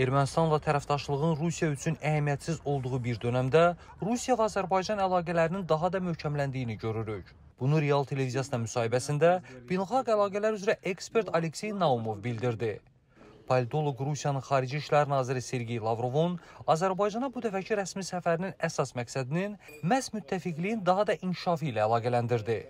Ermənistanla tərəfdaşlığın Rusiya üçün əhəmiyyətsiz olduğu bir dönəmdə Rusiya və Azərbaycan əlaqələrinin daha da möhkəmləndiyini görürük. Bunu Real televiziyasına müsahibəsində beynəlxalq əlaqələr üzrə ekspert Aleksey Naumov bildirdi. Politoloq Rusiyanın Xarici İşlər naziri Sergey Lavrovun Azərbaycana bu dəfəki rəsmi səfərinin əsas məqsədinin məhz müttəfiqliyin daha da inkişafı ilə əlaqələndirdi.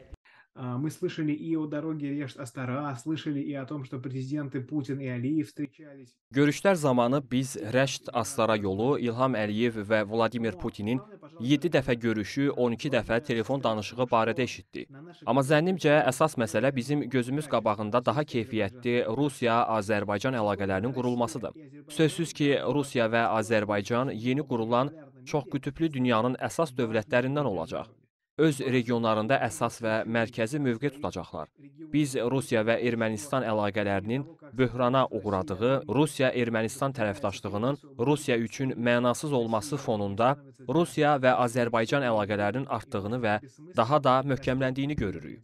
Мы слышали и о дороге Решт-Astara, слышали и о том, что президенты Putin и Aliyev встречались. Görüşlər zamanı biz Rəşd-Astara yolu İlham Əliyev və Vladimir Putinin 7 dəfə görüşü, 12 dəfə telefon danışığı barədə eşitdik. Amma zənnimcə əsas məsələ bizim gözümüz qabağında daha keyfiyyətli Rusiya-Azərbaycan əlaqələrinin qurulmasıdır. Sözsüz ki, Rusiya və Azərbaycan yeni qurulan çox qütüblü dünyanın əsas dövlətlərindən olacaq öz regionlarında əsas və mərkəzi mövqe tutacaqlar. Biz Rusiya və Ermənistan əlaqələrinin böhrana uğradığı, Rusiya-Ermənistan tərəfdaşlığının Rusiya üçün mənasız olması fonunda Rusiya və Azərbaycan əlaqələrinin artdığını və daha da möhkəmləndiyini görürük.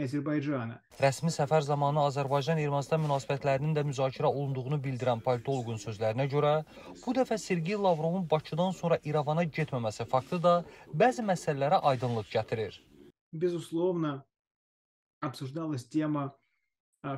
Azərbaycana. Rəsmi səfər zamanı Azərbaycan-Ermənistan münasibətlərinin də müzakirə olunduğunu bildirən politoloqun sözlərinə görə, bu dəfə Sergey Lavrovun Bakıdan sonra İrəvana getməməsi faktı da bəzi məsələlərə aydınlıq gətirir. Безусловно, обсуждалась тема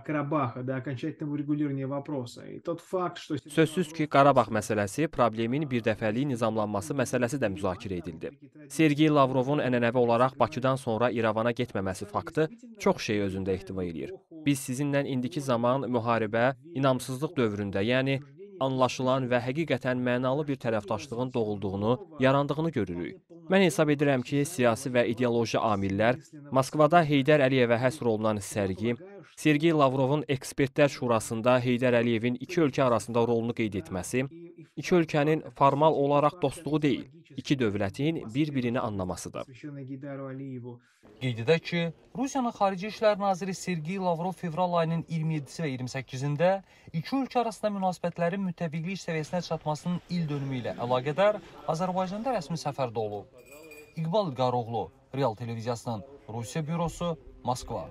Qarabağa da окончательного урегулирования вопроса. И тот факт, что Sözsüz ki, Qarabağ məsələsi problemin birdəfəlik nizamlanması məsələsi də müzakirə edildi. Sergey Lavrovun ənənəvi olaraq Bakıdan sonra İrəvana getməməsi faktı çox şey özündə ehtiva eləyir. Biz sizinlə indiki zaman müharibə, inamsızlıq dövründə, yəni anlaşılan və həqiqətən mənalı bir tərəfdaşlığın doğulduğunu, yarandığını görürük. Mən hesab edirəm ki, siyasi və ideoloji amillər, Moskvada Heydər Əliyevə həsr olunan sərgi, Sergey Lavrovun Ekspertlər Şurasında Heydər Əliyevin iki ölkə arasında rolunu qeyd etməsi, iki ölkənin formal olaraq dostluğu deyil, iki dövlətin bir-birini anlamasıdır. Qeyd edək ki, Rusiyanın Xarici İşlər Naziri Sergey Lavrov fevral ayının 27-si və 28-də iki ölkə arasında münasibətlərin müttəfiqlik səviyyəsinə çatmasının il dönümü ilə əlaqədar Azərbaycanda rəsmi səfərdə olub. İqbal Qaroğlu, Real Televiziyasının Rusiya bürosu, Moskva.